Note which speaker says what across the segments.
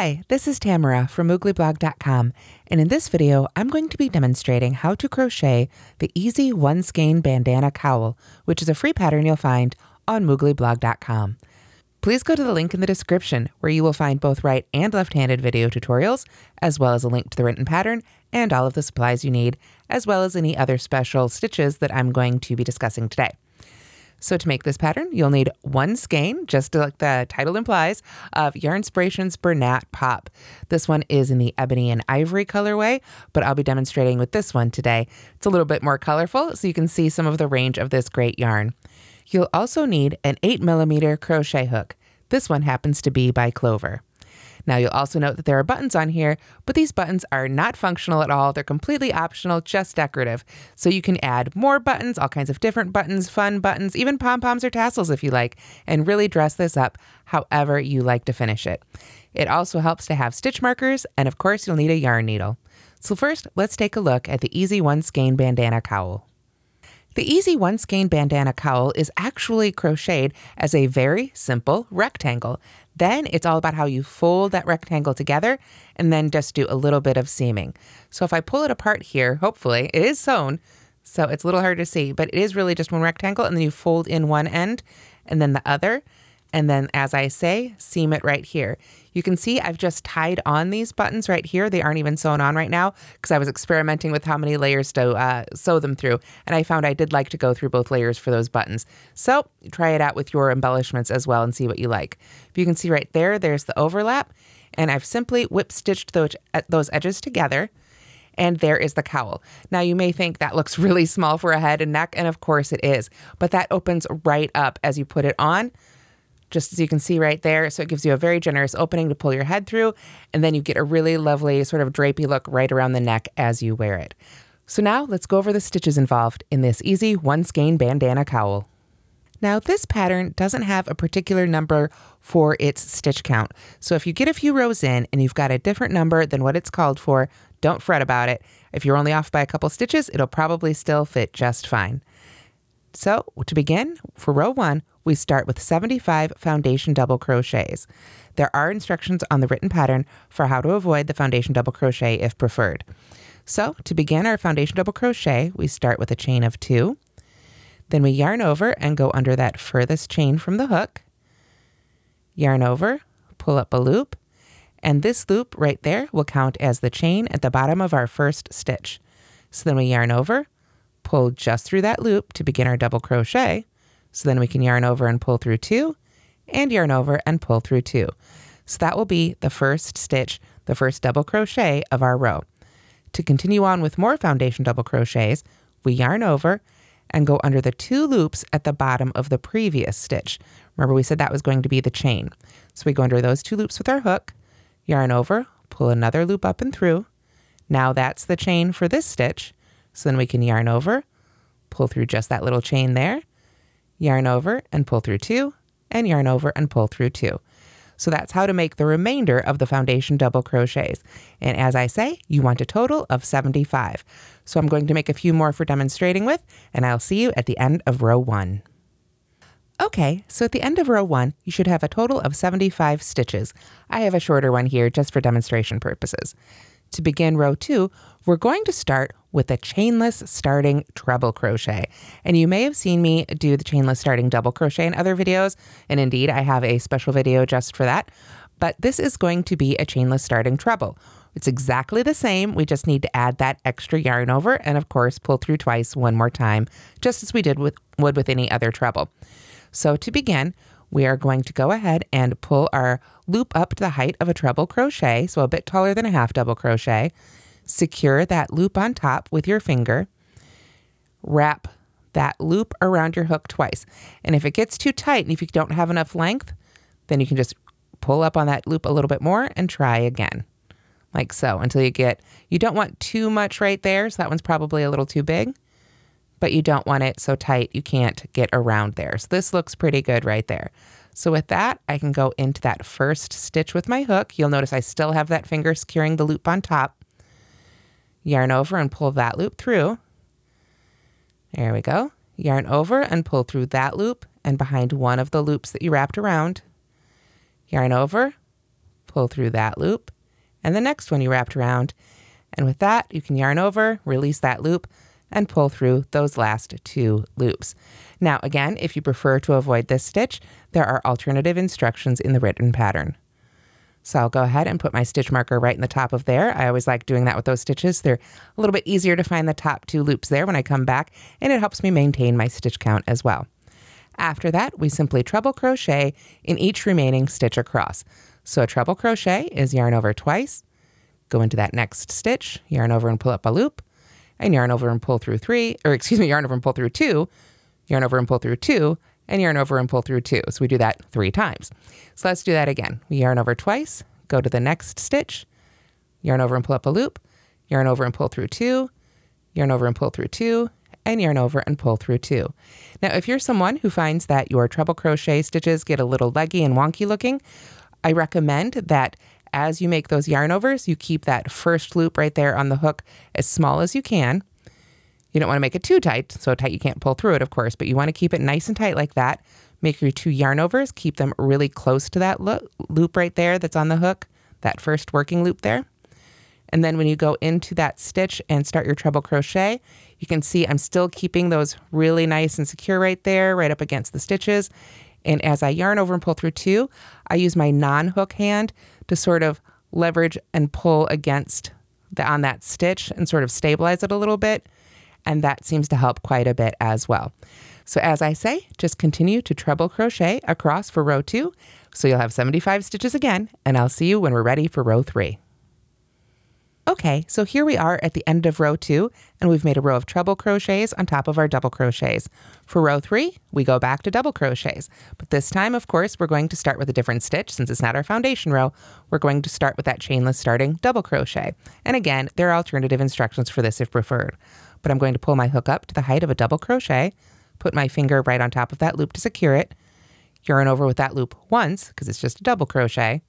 Speaker 1: Hi, this is Tamara from mooglyblog.com, and in this video, I'm going to be demonstrating how to crochet the easy one skein bandana cowl, which is a free pattern you'll find on mooglyblog.com. Please go to the link in the description where you will find both right and left-handed video tutorials, as well as a link to the written pattern and all of the supplies you need, as well as any other special stitches that I'm going to be discussing today. So to make this pattern, you'll need one skein, just like the title implies, of Yarnspirations Bernat Pop. This one is in the ebony and ivory colorway, but I'll be demonstrating with this one today. It's a little bit more colorful, so you can see some of the range of this great yarn. You'll also need an 8 millimeter crochet hook. This one happens to be by Clover. Now, you'll also note that there are buttons on here, but these buttons are not functional at all. They're completely optional, just decorative. So you can add more buttons, all kinds of different buttons, fun buttons, even pom poms or tassels if you like, and really dress this up however you like to finish it. It also helps to have stitch markers, and of course, you'll need a yarn needle. So, first, let's take a look at the Easy One Skein Bandana Cowl. The Easy One Skein Bandana Cowl is actually crocheted as a very simple rectangle. Then it's all about how you fold that rectangle together and then just do a little bit of seaming. So if I pull it apart here, hopefully it is sewn, so it's a little hard to see, but it is really just one rectangle and then you fold in one end and then the other and then as I say, seam it right here. You can see I've just tied on these buttons right here. They aren't even sewn on right now because I was experimenting with how many layers to uh, sew them through. And I found I did like to go through both layers for those buttons. So try it out with your embellishments as well and see what you like. If you can see right there, there's the overlap. And I've simply whip stitched those, uh, those edges together and there is the cowl. Now, you may think that looks really small for a head and neck, and of course it is, but that opens right up as you put it on just as you can see right there. So it gives you a very generous opening to pull your head through, and then you get a really lovely sort of drapey look right around the neck as you wear it. So now let's go over the stitches involved in this easy one skein bandana cowl. Now this pattern doesn't have a particular number for its stitch count. So if you get a few rows in and you've got a different number than what it's called for, don't fret about it. If you're only off by a couple stitches, it'll probably still fit just fine. So, to begin, for row one, we start with 75 foundation double crochets. There are instructions on the written pattern for how to avoid the foundation double crochet if preferred. So, to begin our foundation double crochet, we start with a chain of two. Then we yarn over and go under that furthest chain from the hook. Yarn over, pull up a loop, and this loop right there will count as the chain at the bottom of our first stitch. So then we yarn over, pull just through that loop to begin our double crochet. So then we can yarn over and pull through two and yarn over and pull through two. So that will be the first stitch, the first double crochet of our row. To continue on with more foundation double crochets, we yarn over and go under the two loops at the bottom of the previous stitch. Remember we said that was going to be the chain. So we go under those two loops with our hook, yarn over, pull another loop up and through. Now that's the chain for this stitch. So then we can yarn over, pull through just that little chain there, yarn over and pull through two, and yarn over and pull through two. So that's how to make the remainder of the foundation double crochets. And as I say, you want a total of 75. So I'm going to make a few more for demonstrating with, and I'll see you at the end of row one. Okay, so at the end of row one, you should have a total of 75 stitches. I have a shorter one here just for demonstration purposes. To begin row two, we're going to start with a chainless starting treble crochet. And you may have seen me do the chainless starting double crochet in other videos. And indeed, I have a special video just for that. But this is going to be a chainless starting treble. It's exactly the same. We just need to add that extra yarn over and of course pull through twice one more time, just as we did with would with any other treble. So to begin, we are going to go ahead and pull our loop up to the height of a treble crochet, so a bit taller than a half double crochet. Secure that loop on top with your finger. Wrap that loop around your hook twice. And if it gets too tight and if you don't have enough length, then you can just pull up on that loop a little bit more and try again. Like so, until you get, you don't want too much right there, so that one's probably a little too big but you don't want it so tight you can't get around there. So this looks pretty good right there. So with that, I can go into that first stitch with my hook. You'll notice I still have that finger securing the loop on top. Yarn over and pull that loop through. There we go. Yarn over and pull through that loop and behind one of the loops that you wrapped around. Yarn over, pull through that loop, and the next one you wrapped around. And with that, you can yarn over, release that loop, and pull through those last two loops. Now, again, if you prefer to avoid this stitch, there are alternative instructions in the written pattern. So I'll go ahead and put my stitch marker right in the top of there. I always like doing that with those stitches. They're a little bit easier to find the top two loops there when I come back, and it helps me maintain my stitch count as well. After that, we simply treble crochet in each remaining stitch across. So a treble crochet is yarn over twice, go into that next stitch, yarn over and pull up a loop, and yarn over and pull through three, or excuse me, yarn over and pull through two, yarn over and pull through two, and yarn over and pull through two. So we do that three times. So let's do that again. We yarn over twice, go to the next stitch, yarn over and pull up a loop, yarn over and pull through two, yarn over and pull through two, and yarn over and pull through two. Now, if you're someone who finds that your treble crochet stitches get a little leggy and wonky looking, I recommend that as you make those yarn overs, you keep that first loop right there on the hook as small as you can. You don't want to make it too tight, so tight you can't pull through it, of course, but you want to keep it nice and tight like that. Make your two yarn overs, keep them really close to that lo- loop right there that's on the hook, that first working loop there. And then when you go into that stitch and start your treble crochet, you can see I'm still keeping those really nice and secure right there, right up against the stitches. And as I yarn over and pull through two, I use my non-hook hand to sort of leverage and pull against the, on that stitch and sort of stabilize it a little bit. And that seems to help quite a bit as well. So as I say, just continue to treble crochet across for row two. So you'll have 75 stitches again, and I'll see you when we're ready for row three. Okay, so here we are at the end of row two, and we've made a row of treble crochets on top of our double crochets. For row three, we go back to double crochets, but this time, of course, we're going to start with a different stitch since it's not our foundation row. We're going to start with that chainless starting double crochet. And again, there are alternative instructions for this if preferred. But I'm going to pull my hook up to the height of a double crochet, put my finger right on top of that loop to secure it, yarn over with that loop once, because it's just a double crochet,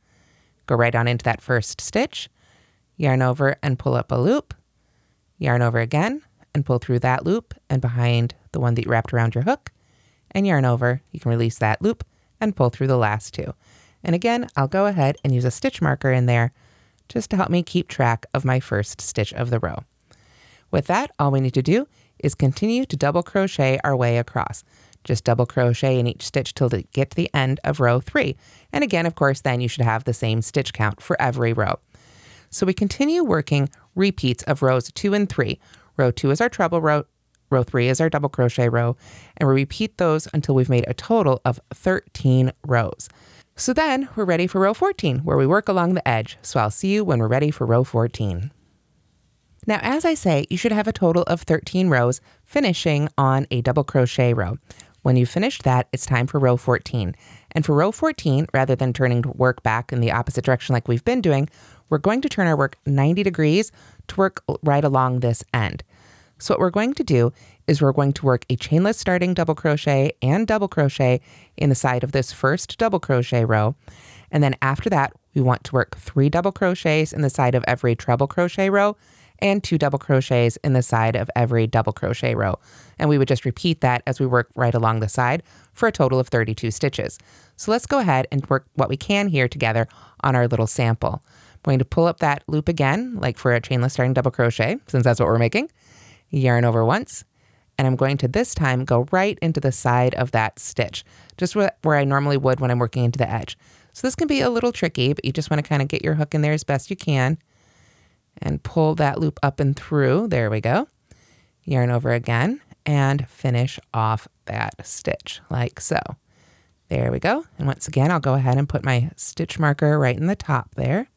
Speaker 1: go right on into that first stitch, yarn over and pull up a loop, yarn over again and pull through that loop and behind the one that you wrapped around your hook, and yarn over. You can release that loop and pull through the last two. And again, I'll go ahead and use a stitch marker in there just to help me keep track of my first stitch of the row. With that, all we need to do is continue to double crochet our way across. Just double crochet in each stitch till we get to the end of row three. And again, of course, then you should have the same stitch count for every row. So we continue working repeats of rows two and three. Row two is our treble row, row three is our double crochet row, and we repeat those until we've made a total of 13 rows. So then we're ready for row 14, where we work along the edge. So I'll see you when we're ready for row 14. Now, as I say, you should have a total of 13 rows finishing on a double crochet row. When you've finished that, it's time for row 14. And for row 14, rather than turning work back in the opposite direction like we've been doing, we're going to turn our work 90 degrees to work right along this end. So what we're going to do is we're going to work a chainless starting double crochet and double crochet in the side of this first double crochet row. And then after that, we want to work three double crochets in the side of every treble crochet row and two double crochets in the side of every double crochet row. And we would just repeat that as we work right along the side for a total of 32 stitches. So let's go ahead and work what we can here together on our little sample. I'm going to pull up that loop again, like for a chainless starting double crochet, since that's what we're making. Yarn over once, and I'm going to this time go right into the side of that stitch, just where I normally would when I'm working into the edge. So this can be a little tricky, but you just want to kind of get your hook in there as best you can and pull that loop up and through. There we go. Yarn over again and finish off that stitch like so. There we go. And once again, I'll go ahead and put my stitch marker right in the top there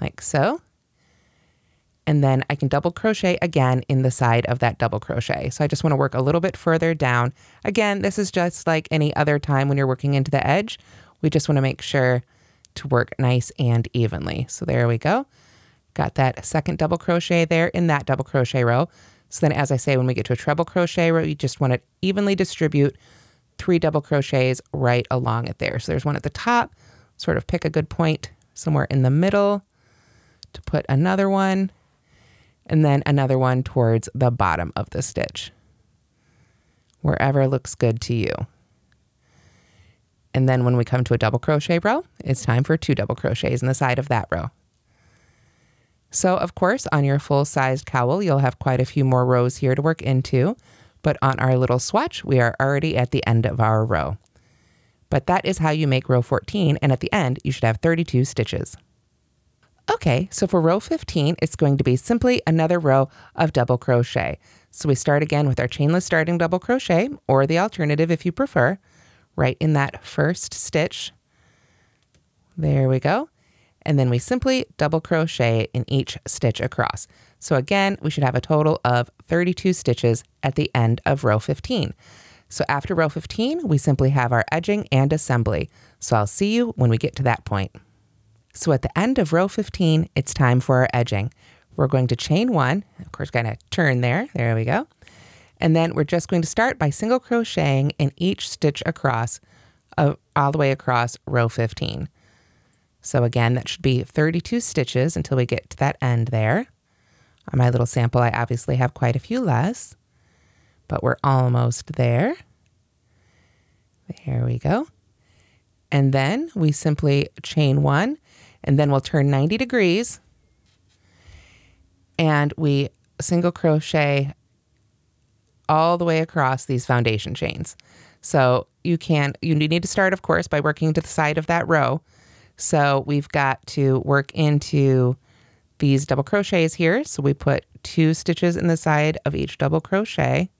Speaker 1: like so. And then I can double crochet again in the side of that double crochet. So I just want to work a little bit further down. Again, this is just like any other time when you're working into the edge. We just want to make sure to work nice and evenly. So there we go. Got that second double crochet there in that double crochet row. So then as I say, when we get to a treble crochet row, you just want to evenly distribute three double crochets right along it there. So there's one at the top, sort of pick a good point somewhere in the middle to put another one, and then another one towards the bottom of the stitch, wherever looks good to you. And then when we come to a double crochet row, it's time for two double crochets in the side of that row. So, of course, on your full sized cowl, you'll have quite a few more rows here to work into, but on our little swatch, we are already at the end of our row. But that is how you make row 14, and at the end, you should have 32 stitches. Okay, so for row 15, it's going to be simply another row of double crochet. So we start again with our chainless starting double crochet, or the alternative if you prefer, right in that first stitch. There we go and then we simply double crochet in each stitch across. So again, we should have a total of 32 stitches at the end of row 15. So after row 15, we simply have our edging and assembly. So I'll see you when we get to that point. So at the end of row 15, it's time for our edging. We're going to chain one, of course, going to turn there, there we go. And then we're just going to start by single crocheting in each stitch across, uh, all the way across row 15. So again, that should be 32 stitches until we get to that end there. On my little sample, I obviously have quite a few less, but we're almost there. There we go. And then we simply chain one, and then we'll turn 90 degrees, and we single crochet all the way across these foundation chains. So you can you need to start, of course, by working to the side of that row, so we've got to work into these double crochets here. So we put two stitches in the side of each double crochet.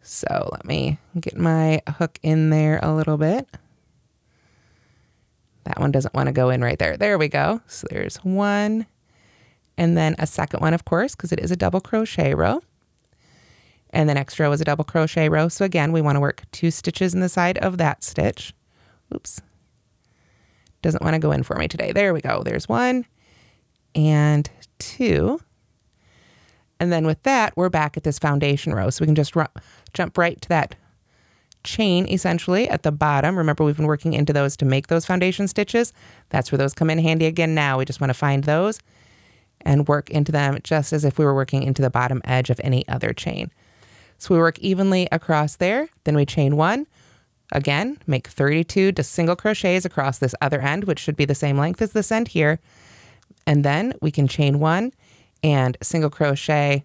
Speaker 1: So let me get my hook in there a little bit. That one doesn't want to go in right there. There we go. So there's one and then a second one, of course, because it is a double crochet row. And the next row is a double crochet row. So again, we want to work two stitches in the side of that stitch. Oops, doesn't want to go in for me today. There we go. There's one and two. And then with that, we're back at this foundation row. So we can just r- jump right to that chain essentially at the bottom. Remember, we've been working into those to make those foundation stitches. That's where those come in handy again now. We just want to find those and work into them just as if we were working into the bottom edge of any other chain. So we work evenly across there, then we chain one, Again, make 32 to single crochets across this other end, which should be the same length as this end here. And then we can chain one and single crochet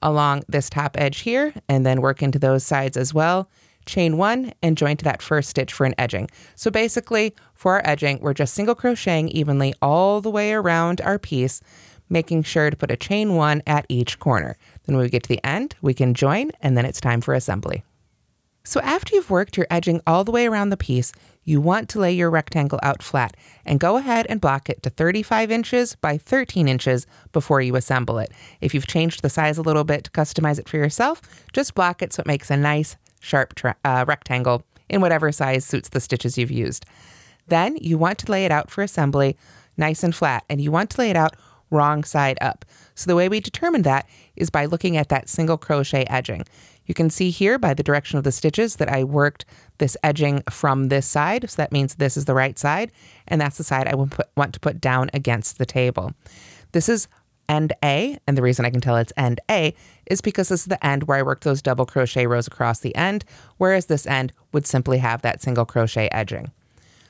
Speaker 1: along this top edge here, and then work into those sides as well. Chain one and join to that first stitch for an edging. So basically for our edging, we're just single crocheting evenly all the way around our piece, making sure to put a chain one at each corner. Then when we get to the end, we can join and then it's time for assembly. So after you've worked your edging all the way around the piece, you want to lay your rectangle out flat and go ahead and block it to 35 inches by 13 inches before you assemble it. If you've changed the size a little bit to customize it for yourself, just block it so it makes a nice sharp tra- uh, rectangle in whatever size suits the stitches you've used. Then you want to lay it out for assembly nice and flat and you want to lay it out wrong side up. So the way we determine that is by looking at that single crochet edging. You can see here by the direction of the stitches that I worked this edging from this side. So that means this is the right side, and that's the side I put, want to put down against the table. This is end A, and the reason I can tell it's end A is because this is the end where I worked those double crochet rows across the end, whereas this end would simply have that single crochet edging.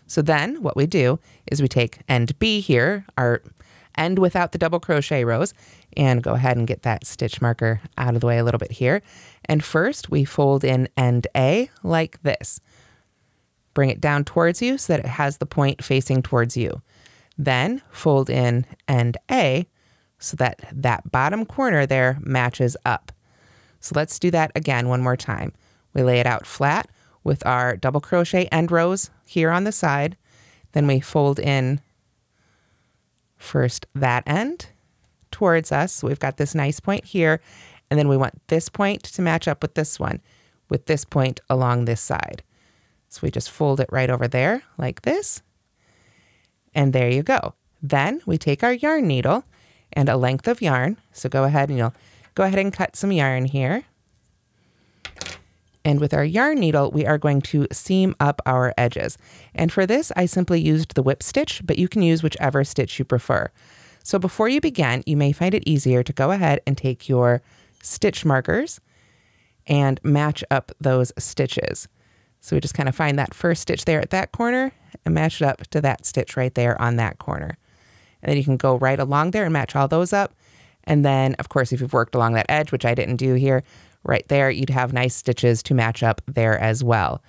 Speaker 1: So then what we do is we take end B here, our end without the double crochet rows and go ahead and get that stitch marker out of the way a little bit here. And first we fold in end A like this. Bring it down towards you so that it has the point facing towards you. Then fold in end A so that that bottom corner there matches up. So let's do that again one more time. We lay it out flat with our double crochet end rows here on the side. Then we fold in first that end towards us. So we've got this nice point here, and then we want this point to match up with this one, with this point along this side. So we just fold it right over there like this, and there you go. Then we take our yarn needle and a length of yarn. So go ahead and you'll go ahead and cut some yarn here. And with our yarn needle, we are going to seam up our edges. And for this, I simply used the whip stitch, but you can use whichever stitch you prefer. So before you begin, you may find it easier to go ahead and take your stitch markers and match up those stitches. So we just kind of find that first stitch there at that corner and match it up to that stitch right there on that corner. And then you can go right along there and match all those up. And then, of course, if you've worked along that edge, which I didn't do here, right there. You'd have nice stitches to match up there as well.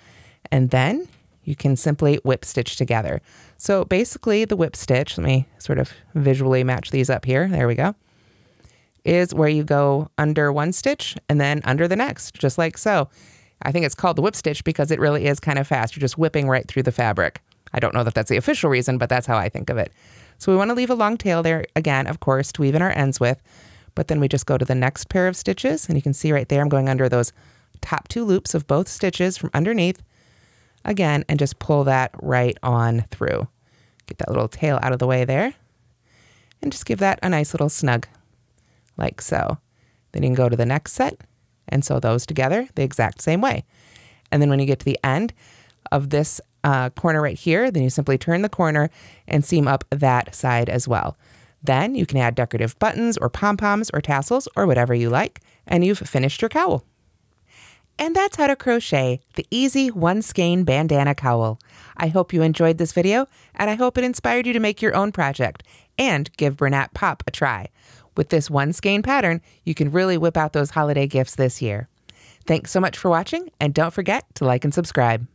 Speaker 1: And then you can simply whip stitch together. So basically the whip stitch, let me sort of visually match these up here. There we go. Is where you go under one stitch and then under the next, just like so. I think it's called the whip stitch because it really is kind of fast. You're just whipping right through the fabric. I don't know that that's the official reason, but that's how I think of it. So we want to leave a long tail there again, of course, to weave in our ends with. But then we just go to the next pair of stitches and you can see right there, I'm going under those top two loops of both stitches from underneath again and just pull that right on through. Get that little tail out of the way there and just give that a nice little snug like so. Then you can go to the next set and sew those together the exact same way. And then when you get to the end of this uh, corner right here, then you simply turn the corner and seam up that side as well. Then you can add decorative buttons or pom poms or tassels or whatever you like, and you've finished your cowl. And that's how to crochet the easy one skein bandana cowl. I hope you enjoyed this video, and I hope it inspired you to make your own project and give Bernat Pop a try. With this one skein pattern, you can really whip out those holiday gifts this year. Thanks so much for watching, and don't forget to like and subscribe.